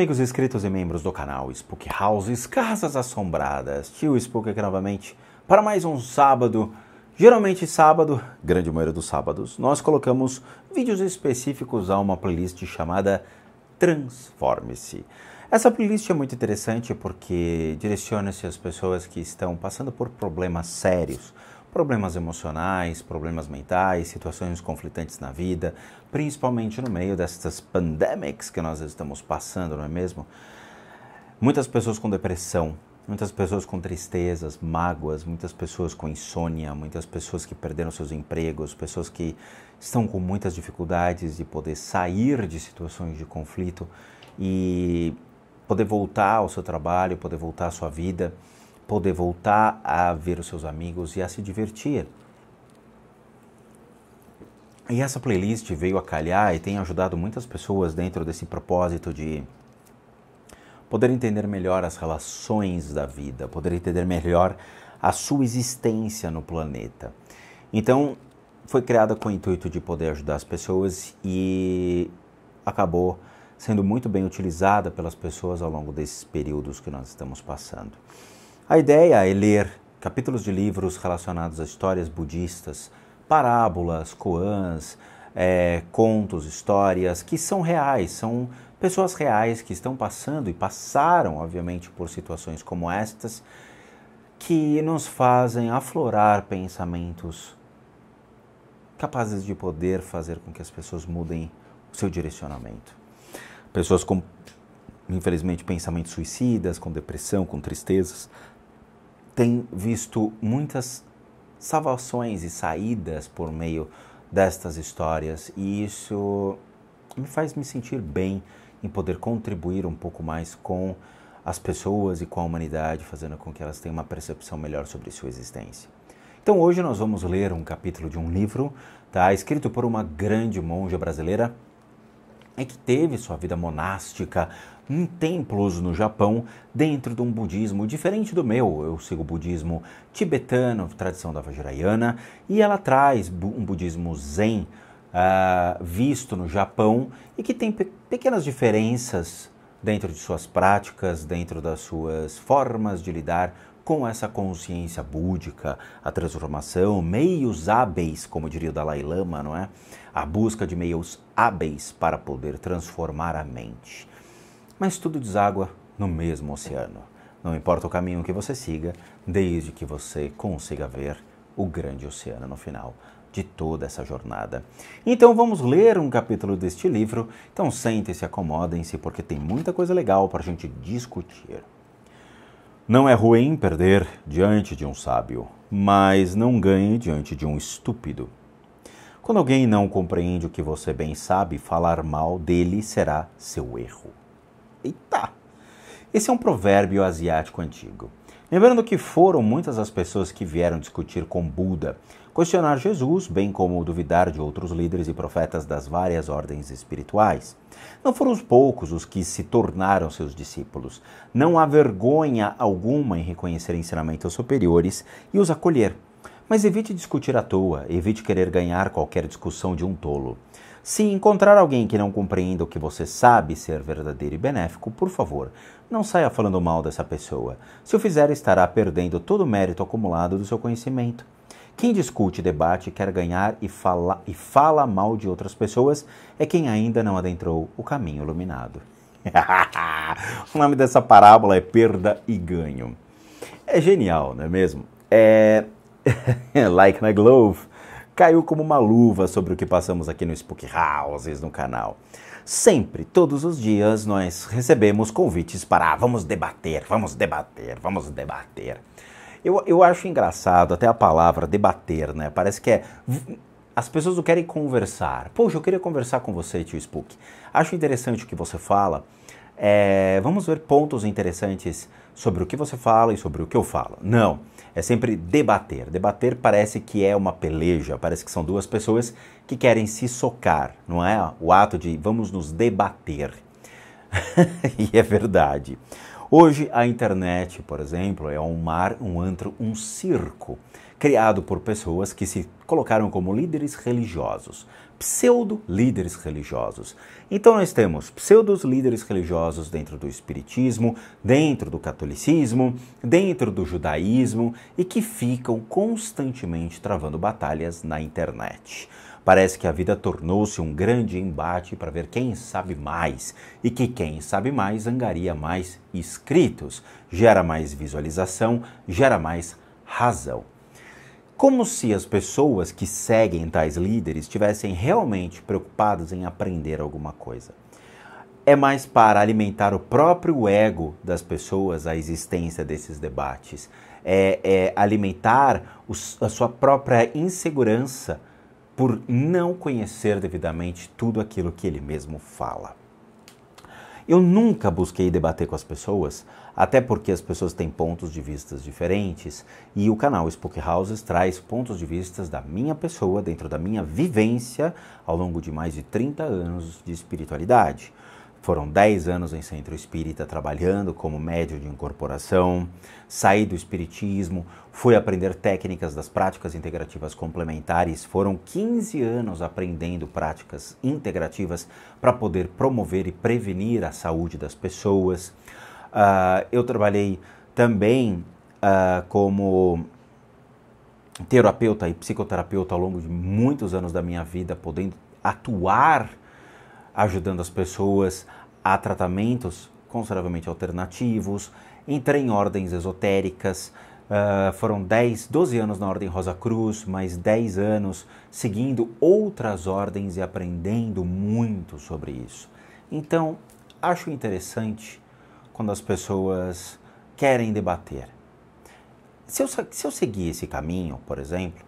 amigos inscritos e membros do canal Spook Houses, Casas Assombradas, tio Spook aqui novamente para mais um sábado. Geralmente sábado, grande maioria dos sábados, nós colocamos vídeos específicos a uma playlist chamada Transforme-se. Essa playlist é muito interessante porque direciona-se às pessoas que estão passando por problemas sérios, problemas emocionais, problemas mentais, situações conflitantes na vida, principalmente no meio dessas pandemics que nós estamos passando, não é mesmo? Muitas pessoas com depressão, muitas pessoas com tristezas, mágoas, muitas pessoas com insônia, muitas pessoas que perderam seus empregos, pessoas que estão com muitas dificuldades de poder sair de situações de conflito e poder voltar ao seu trabalho, poder voltar à sua vida poder voltar a ver os seus amigos e a se divertir. E essa playlist veio a calhar e tem ajudado muitas pessoas dentro desse propósito de poder entender melhor as relações da vida, poder entender melhor a sua existência no planeta. Então, foi criada com o intuito de poder ajudar as pessoas e acabou sendo muito bem utilizada pelas pessoas ao longo desses períodos que nós estamos passando. A ideia é ler capítulos de livros relacionados a histórias budistas, parábolas, koans, é, contos, histórias que são reais, são pessoas reais que estão passando e passaram, obviamente, por situações como estas, que nos fazem aflorar pensamentos capazes de poder fazer com que as pessoas mudem o seu direcionamento. Pessoas com, infelizmente, pensamentos suicidas, com depressão, com tristezas, tem visto muitas salvações e saídas por meio destas histórias e isso me faz me sentir bem em poder contribuir um pouco mais com as pessoas e com a humanidade, fazendo com que elas tenham uma percepção melhor sobre sua existência. Então hoje nós vamos ler um capítulo de um livro, tá, escrito por uma grande monja brasileira, é que teve sua vida monástica em templos no Japão, dentro de um budismo diferente do meu. Eu sigo o budismo tibetano, tradição da Vajrayana, e ela traz um budismo zen uh, visto no Japão e que tem pe pequenas diferenças dentro de suas práticas, dentro das suas formas de lidar com essa consciência búdica, a transformação, meios hábeis, como diria o Dalai Lama, não é? A busca de meios hábeis para poder transformar a mente mas tudo deságua no mesmo oceano. Não importa o caminho que você siga, desde que você consiga ver o grande oceano no final de toda essa jornada. Então vamos ler um capítulo deste livro. Então sentem-se, acomodem-se, porque tem muita coisa legal para a gente discutir. Não é ruim perder diante de um sábio, mas não ganhe diante de um estúpido. Quando alguém não compreende o que você bem sabe, falar mal dele será seu erro. Eita! Esse é um provérbio asiático antigo. Lembrando que foram muitas as pessoas que vieram discutir com Buda, questionar Jesus, bem como duvidar de outros líderes e profetas das várias ordens espirituais. Não foram os poucos os que se tornaram seus discípulos. Não há vergonha alguma em reconhecer ensinamentos superiores e os acolher. Mas evite discutir à toa, evite querer ganhar qualquer discussão de um tolo. Se encontrar alguém que não compreenda o que você sabe ser verdadeiro e benéfico, por favor, não saia falando mal dessa pessoa. Se o fizer, estará perdendo todo o mérito acumulado do seu conhecimento. Quem discute, debate, quer ganhar e fala, e fala mal de outras pessoas é quem ainda não adentrou o caminho iluminado. o nome dessa parábola é Perda e Ganho. É genial, não é mesmo? É. like na Glove caiu como uma luva sobre o que passamos aqui no Spook Houses no canal. Sempre, todos os dias, nós recebemos convites para ah, vamos debater, vamos debater, vamos debater. Eu, eu acho engraçado até a palavra debater, né? Parece que é. As pessoas não querem conversar. Poxa, eu queria conversar com você, tio Spook. Acho interessante o que você fala. É, vamos ver pontos interessantes sobre o que você fala e sobre o que eu falo. Não é sempre debater. Debater parece que é uma peleja, parece que são duas pessoas que querem se socar, não é? O ato de vamos nos debater. e é verdade. Hoje a internet, por exemplo, é um mar, um antro, um circo, criado por pessoas que se colocaram como líderes religiosos, pseudo-líderes religiosos. Então nós temos pseudos líderes religiosos dentro do espiritismo, dentro do catolicismo, dentro do judaísmo e que ficam constantemente travando batalhas na internet. Parece que a vida tornou-se um grande embate para ver quem sabe mais e que quem sabe mais angaria mais inscritos, gera mais visualização, gera mais razão. Como se as pessoas que seguem tais líderes estivessem realmente preocupadas em aprender alguma coisa. É mais para alimentar o próprio ego das pessoas a existência desses debates. É, é alimentar a sua própria insegurança por não conhecer devidamente tudo aquilo que ele mesmo fala. Eu nunca busquei debater com as pessoas, até porque as pessoas têm pontos de vistas diferentes e o canal Spook Houses traz pontos de vistas da minha pessoa, dentro da minha vivência ao longo de mais de 30 anos de espiritualidade. Foram 10 anos em centro espírita trabalhando como médio de incorporação, saí do espiritismo, fui aprender técnicas das práticas integrativas complementares. Foram 15 anos aprendendo práticas integrativas para poder promover e prevenir a saúde das pessoas. Uh, eu trabalhei também uh, como terapeuta e psicoterapeuta ao longo de muitos anos da minha vida, podendo atuar ajudando as pessoas a tratamentos consideravelmente alternativos, entrei em ordens esotéricas, uh, foram 10, 12 anos na Ordem Rosa Cruz, mais 10 anos seguindo outras ordens e aprendendo muito sobre isso. Então, acho interessante quando as pessoas querem debater. Se eu, se eu seguir esse caminho, por exemplo,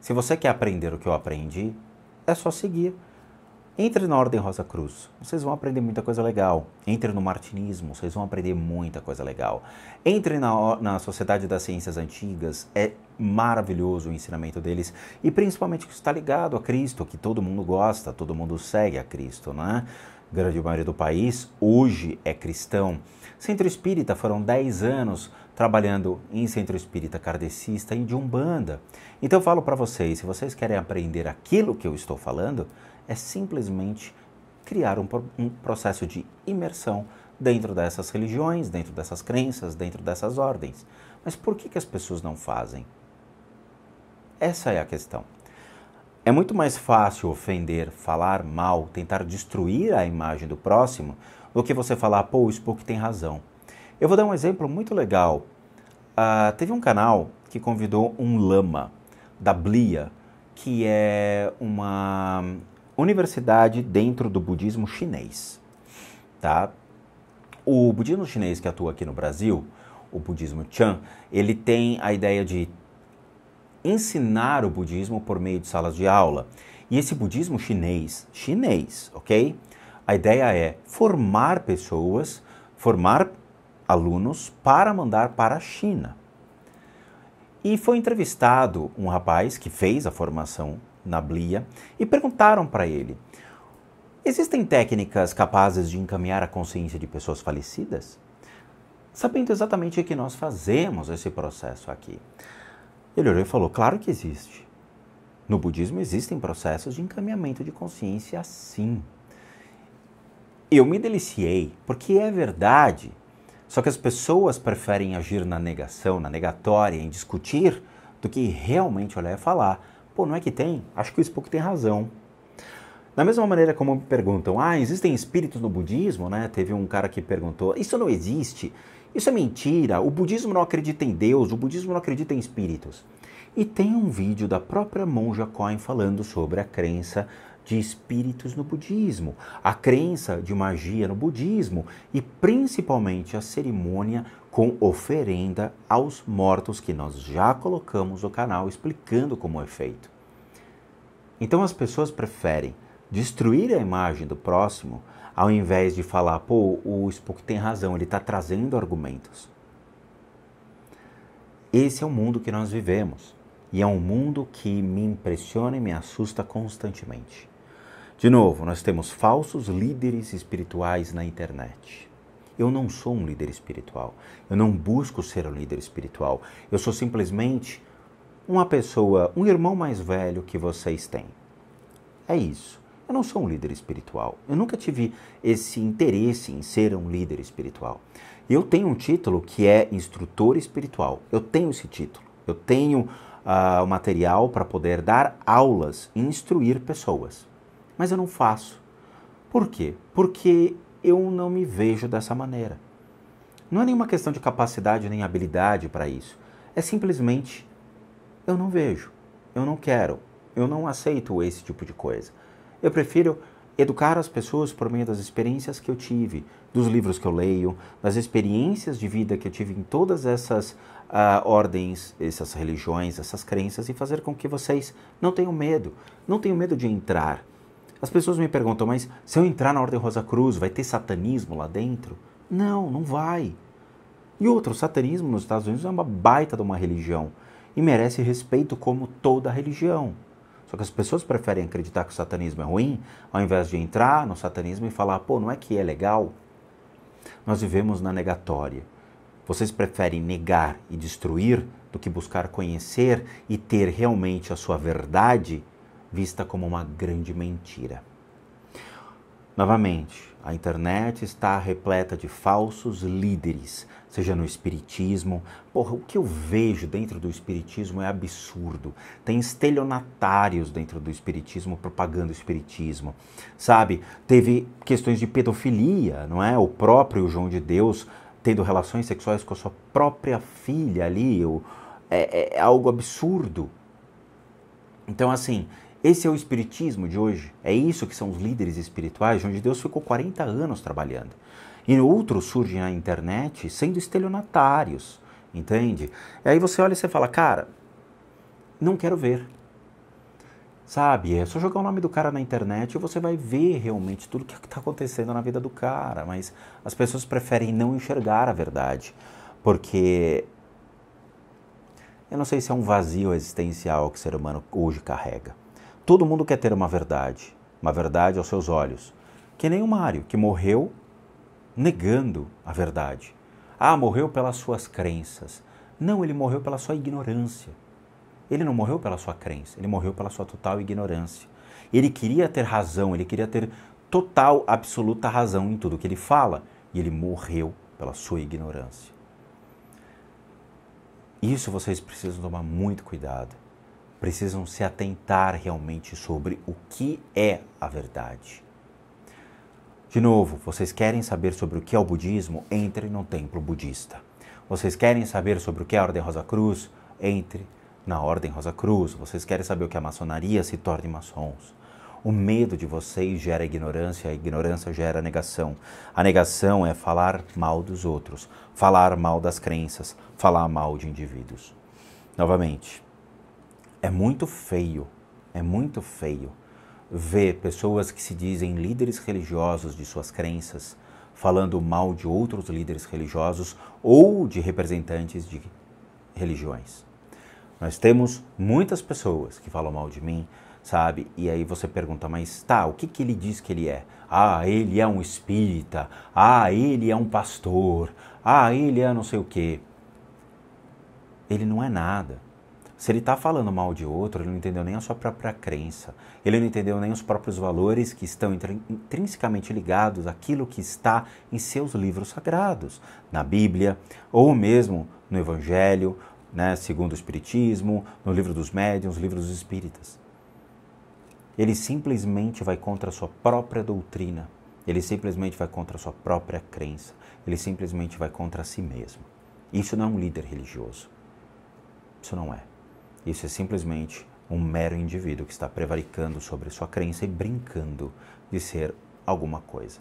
se você quer aprender o que eu aprendi, é só seguir. Entre na Ordem Rosa Cruz, vocês vão aprender muita coisa legal. Entre no martinismo, vocês vão aprender muita coisa legal. Entre na, na Sociedade das Ciências Antigas, é maravilhoso o ensinamento deles. E principalmente que está ligado a Cristo, que todo mundo gosta, todo mundo segue a Cristo, né? grande maioria do país hoje é cristão. Centro Espírita foram 10 anos trabalhando em centro espírita kardecista e de umbanda. Então eu falo para vocês, se vocês querem aprender aquilo que eu estou falando, é simplesmente criar um, um processo de imersão dentro dessas religiões, dentro dessas crenças, dentro dessas ordens. Mas por que, que as pessoas não fazem? Essa é a questão. É muito mais fácil ofender, falar mal, tentar destruir a imagem do próximo, do que você falar, pô, o Spook tem razão. Eu vou dar um exemplo muito legal. Uh, teve um canal que convidou um lama da Blia, que é uma, universidade dentro do budismo chinês. Tá? O budismo chinês que atua aqui no Brasil, o budismo Chan, ele tem a ideia de ensinar o budismo por meio de salas de aula. E esse budismo chinês, chinês, ok? A ideia é formar pessoas, formar alunos para mandar para a China. E foi entrevistado um rapaz que fez a formação na Blia, e perguntaram para ele: Existem técnicas capazes de encaminhar a consciência de pessoas falecidas? Sabendo exatamente o que nós fazemos esse processo aqui. Ele olhou e falou: Claro que existe. No budismo existem processos de encaminhamento de consciência sim. Eu me deliciei, porque é verdade. Só que as pessoas preferem agir na negação, na negatória, em discutir, do que realmente olhar e falar Pô, não é que tem? Acho que o Spock tem razão. Da mesma maneira como me perguntam, ah, existem espíritos no budismo, né? Teve um cara que perguntou, isso não existe, isso é mentira, o budismo não acredita em Deus, o budismo não acredita em espíritos. E tem um vídeo da própria Monja Coin falando sobre a crença de espíritos no budismo, a crença de magia no budismo e principalmente a cerimônia com oferenda aos mortos que nós já colocamos no canal explicando como é feito. Então as pessoas preferem destruir a imagem do próximo ao invés de falar, pô, o Spook tem razão, ele está trazendo argumentos. Esse é o mundo que nós vivemos e é um mundo que me impressiona e me assusta constantemente. De novo, nós temos falsos líderes espirituais na internet. Eu não sou um líder espiritual. Eu não busco ser um líder espiritual. Eu sou simplesmente uma pessoa, um irmão mais velho que vocês têm. É isso. Eu não sou um líder espiritual. Eu nunca tive esse interesse em ser um líder espiritual. Eu tenho um título que é instrutor espiritual. Eu tenho esse título. Eu tenho uh, o material para poder dar aulas e instruir pessoas mas eu não faço. Por quê? Porque eu não me vejo dessa maneira. Não é nenhuma questão de capacidade nem habilidade para isso. É simplesmente eu não vejo, eu não quero, eu não aceito esse tipo de coisa. Eu prefiro educar as pessoas por meio das experiências que eu tive, dos livros que eu leio, das experiências de vida que eu tive em todas essas uh, ordens, essas religiões, essas crenças e fazer com que vocês não tenham medo, não tenham medo de entrar, as pessoas me perguntam, mas se eu entrar na Ordem Rosa Cruz, vai ter satanismo lá dentro? Não, não vai. E outro, o satanismo nos Estados Unidos é uma baita de uma religião e merece respeito como toda religião. Só que as pessoas preferem acreditar que o satanismo é ruim, ao invés de entrar no satanismo e falar, pô, não é que é legal? Nós vivemos na negatória. Vocês preferem negar e destruir do que buscar conhecer e ter realmente a sua verdade vista como uma grande mentira. Novamente, a internet está repleta de falsos líderes, seja no espiritismo. Porra, o que eu vejo dentro do espiritismo é absurdo. Tem estelionatários dentro do espiritismo propagando o espiritismo. Sabe? Teve questões de pedofilia, não é? O próprio João de Deus tendo relações sexuais com a sua própria filha ali. É, é, é algo absurdo. Então, assim, esse é o espiritismo de hoje. É isso que são os líderes espirituais, onde Deus ficou 40 anos trabalhando. E outros surgem na internet sendo estelionatários, entende? E aí você olha e você fala, cara, não quero ver. Sabe? É só jogar o nome do cara na internet e você vai ver realmente tudo o que é está acontecendo na vida do cara. Mas as pessoas preferem não enxergar a verdade. Porque eu não sei se é um vazio existencial que o ser humano hoje carrega. Todo mundo quer ter uma verdade, uma verdade aos seus olhos. Que nem o Mário, que morreu negando a verdade. Ah, morreu pelas suas crenças. Não, ele morreu pela sua ignorância. Ele não morreu pela sua crença, ele morreu pela sua total ignorância. Ele queria ter razão, ele queria ter total, absoluta razão em tudo que ele fala, e ele morreu pela sua ignorância. Isso vocês precisam tomar muito cuidado precisam se atentar realmente sobre o que é a verdade. De novo, vocês querem saber sobre o que é o budismo? Entre no templo budista. Vocês querem saber sobre o que é a Ordem Rosa Cruz? Entre na Ordem Rosa Cruz. Vocês querem saber o que é a maçonaria? Se torne maçons. O medo de vocês gera ignorância, a ignorância gera negação. A negação é falar mal dos outros, falar mal das crenças, falar mal de indivíduos. Novamente, é muito feio, é muito feio ver pessoas que se dizem líderes religiosos de suas crenças falando mal de outros líderes religiosos ou de representantes de religiões. Nós temos muitas pessoas que falam mal de mim, sabe? E aí você pergunta, mas tá, o que, que ele diz que ele é? Ah, ele é um espírita. Ah, ele é um pastor. Ah, ele é não sei o quê. Ele não é nada. Se ele está falando mal de outro, ele não entendeu nem a sua própria crença, ele não entendeu nem os próprios valores que estão intrinsecamente ligados àquilo que está em seus livros sagrados, na Bíblia, ou mesmo no Evangelho, né, segundo o Espiritismo, no livro dos médiuns, livros dos espíritas. Ele simplesmente vai contra a sua própria doutrina, ele simplesmente vai contra a sua própria crença, ele simplesmente vai contra si mesmo. Isso não é um líder religioso. Isso não é. Isso é simplesmente um mero indivíduo que está prevaricando sobre sua crença e brincando de ser alguma coisa.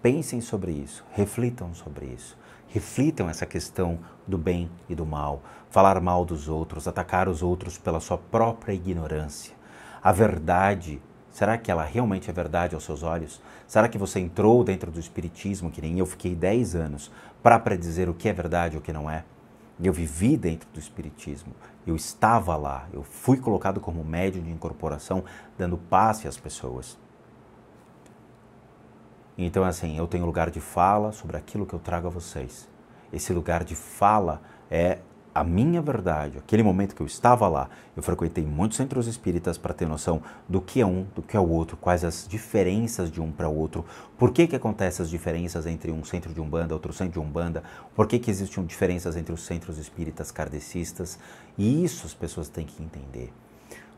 Pensem sobre isso, reflitam sobre isso, reflitam essa questão do bem e do mal, falar mal dos outros, atacar os outros pela sua própria ignorância. A verdade, será que ela realmente é verdade aos seus olhos? Será que você entrou dentro do espiritismo, que nem eu fiquei 10 anos, para predizer o que é verdade e o que não é? Eu vivi dentro do Espiritismo, eu estava lá, eu fui colocado como médium de incorporação, dando passe às pessoas. Então, assim, eu tenho lugar de fala sobre aquilo que eu trago a vocês. Esse lugar de fala é a minha verdade, aquele momento que eu estava lá, eu frequentei muitos centros espíritas para ter noção do que é um, do que é o outro, quais as diferenças de um para o outro, por que, que acontecem as diferenças entre um centro de Umbanda, outro centro de Umbanda, por que, que existem diferenças entre os centros espíritas kardecistas, e isso as pessoas têm que entender.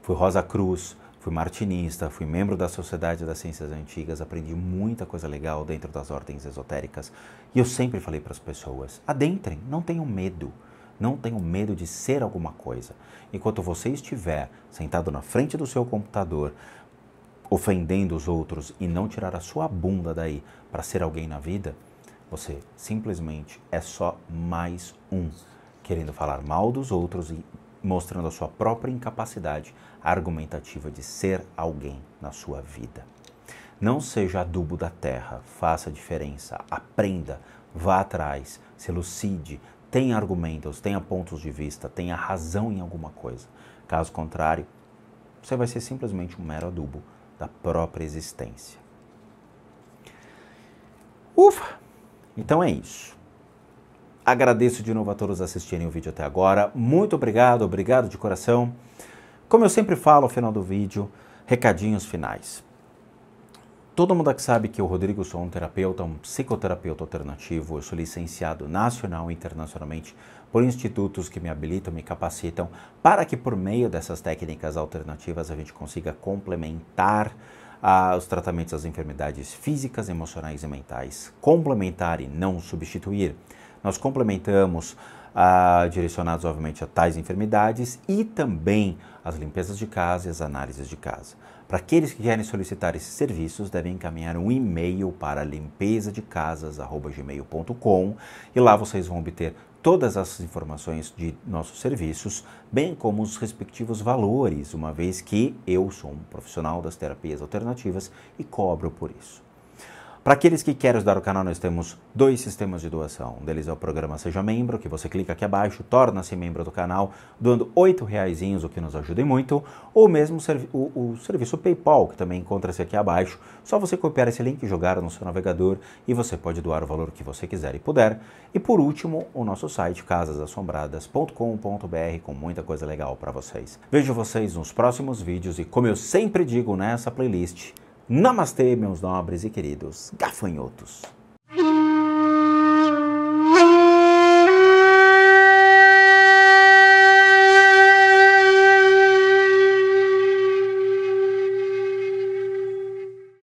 Fui Rosa Cruz, fui martinista, fui membro da Sociedade das Ciências Antigas, aprendi muita coisa legal dentro das ordens esotéricas, e eu sempre falei para as pessoas: adentrem, não tenham medo. Não tenho medo de ser alguma coisa. Enquanto você estiver sentado na frente do seu computador, ofendendo os outros e não tirar a sua bunda daí para ser alguém na vida, você simplesmente é só mais um, querendo falar mal dos outros e mostrando a sua própria incapacidade argumentativa de ser alguém na sua vida. Não seja adubo da terra, faça a diferença, aprenda, vá atrás, se lucide, tenha argumentos, tenha pontos de vista, tenha razão em alguma coisa. Caso contrário, você vai ser simplesmente um mero adubo da própria existência. Ufa! Então é isso. Agradeço de novo a todos assistirem o vídeo até agora. Muito obrigado, obrigado de coração. Como eu sempre falo ao final do vídeo, recadinhos finais. Todo mundo que sabe que eu, Rodrigo, sou é um terapeuta, um psicoterapeuta alternativo, eu sou licenciado nacional e internacionalmente por institutos que me habilitam, me capacitam, para que por meio dessas técnicas alternativas a gente consiga complementar ah, os tratamentos das enfermidades físicas, emocionais e mentais. Complementar e não substituir. Nós complementamos direcionados, obviamente, a tais enfermidades e também as limpezas de casa e as análises de casa. Para aqueles que querem solicitar esses serviços, devem encaminhar um e-mail para limpeza de casas@gmail.com e lá vocês vão obter todas as informações de nossos serviços, bem como os respectivos valores, uma vez que eu sou um profissional das terapias alternativas e cobro por isso. Para aqueles que querem ajudar o canal, nós temos dois sistemas de doação. Um deles é o programa Seja Membro, que você clica aqui abaixo, torna-se membro do canal, doando R$ reaisinhos, o que nos ajuda muito, ou mesmo o, o serviço PayPal, que também encontra-se aqui abaixo. Só você copiar esse link e jogar no seu navegador e você pode doar o valor que você quiser e puder. E por último, o nosso site casasassombradas.com.br com muita coisa legal para vocês. Vejo vocês nos próximos vídeos e como eu sempre digo nessa playlist, Namastê, meus nobres e queridos gafanhotos.